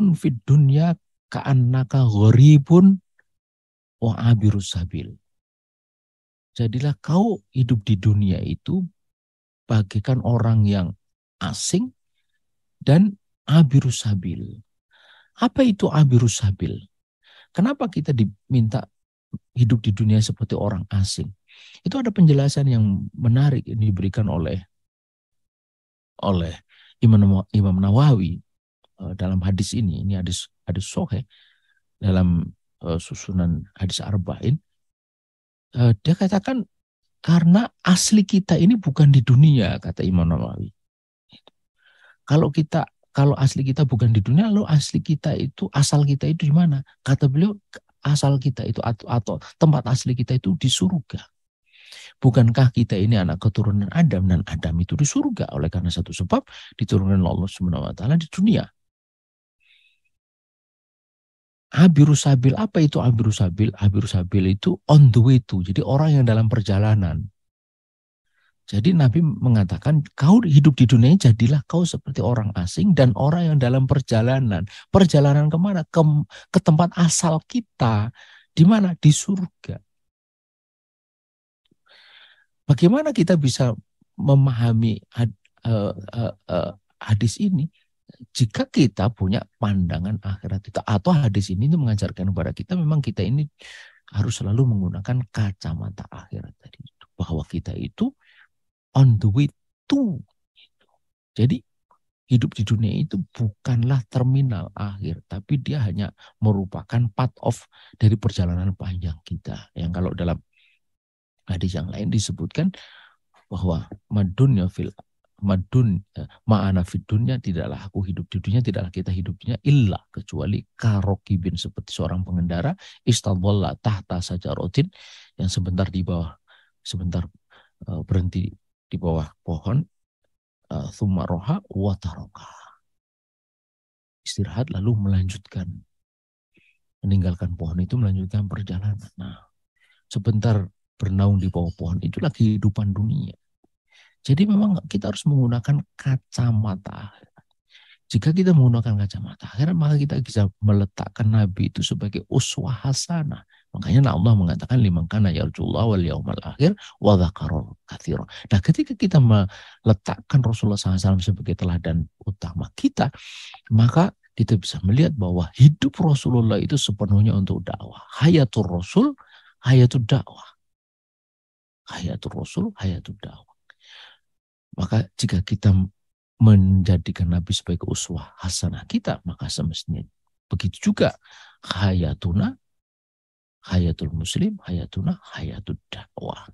kun fid dunya ka'annaka ghoribun wa sabil. Jadilah kau hidup di dunia itu bagikan orang yang asing dan abirus sabil. Apa itu abirus sabil? Kenapa kita diminta hidup di dunia seperti orang asing? Itu ada penjelasan yang menarik yang diberikan oleh oleh Imam Nawawi Eh, dalam hadis ini, ini hadis hadis sohe dalam eh, susunan hadis arba'in, eh, dia katakan karena asli kita ini bukan di dunia kata Imam Nawawi. Gitu. Kalau kita kalau asli kita bukan di dunia, lalu asli kita itu asal kita itu di mana? Kata beliau asal kita itu atau, atau tempat asli kita itu di surga. Bukankah kita ini anak keturunan Adam dan Adam itu di surga oleh karena satu sebab diturunkan Allah Subhanahu wa taala di dunia. Abirusabil, apa itu Abirusabil? Abirusabil itu on the way to, jadi orang yang dalam perjalanan. Jadi Nabi mengatakan, kau hidup di dunia jadilah kau seperti orang asing dan orang yang dalam perjalanan. Perjalanan kemana? Ke, ke tempat asal kita. Di mana? Di surga. Bagaimana kita bisa memahami had, uh, uh, uh, hadis ini? jika kita punya pandangan akhirat kita atau hadis ini itu mengajarkan kepada kita memang kita ini harus selalu menggunakan kacamata akhirat tadi itu bahwa kita itu on the way to jadi hidup di dunia itu bukanlah terminal akhir tapi dia hanya merupakan part of dari perjalanan panjang kita yang kalau dalam hadis yang lain disebutkan bahwa madunya fil madun eh, ma'ana fid tidaklah aku hidup di dunia tidaklah kita hidup di dunia illa kecuali karokibin seperti seorang pengendara istadalla tahta saja rotin yang sebentar di bawah sebentar eh, berhenti di bawah pohon eh, thumma roha wataroka istirahat lalu melanjutkan meninggalkan pohon itu melanjutkan perjalanan nah sebentar bernaung di bawah pohon itulah kehidupan dunia jadi memang kita harus menggunakan kacamata. Jika kita menggunakan kacamata akhirat, maka kita bisa meletakkan Nabi itu sebagai uswah hasanah. Makanya Allah mengatakan lima kana Rasulullah wal yaumal akhir wa dzakarul Nah, ketika kita meletakkan Rasulullah SAW sebagai teladan utama kita, maka kita bisa melihat bahwa hidup Rasulullah itu sepenuhnya untuk dakwah. Hayatul Rasul, hayatul dakwah. Hayatul Rasul, hayatul dakwah. Maka jika kita menjadikan Nabi sebagai uswah hasanah kita, maka semestinya begitu juga hayatuna, hayatul muslim, hayatuna, hayatul dakwah.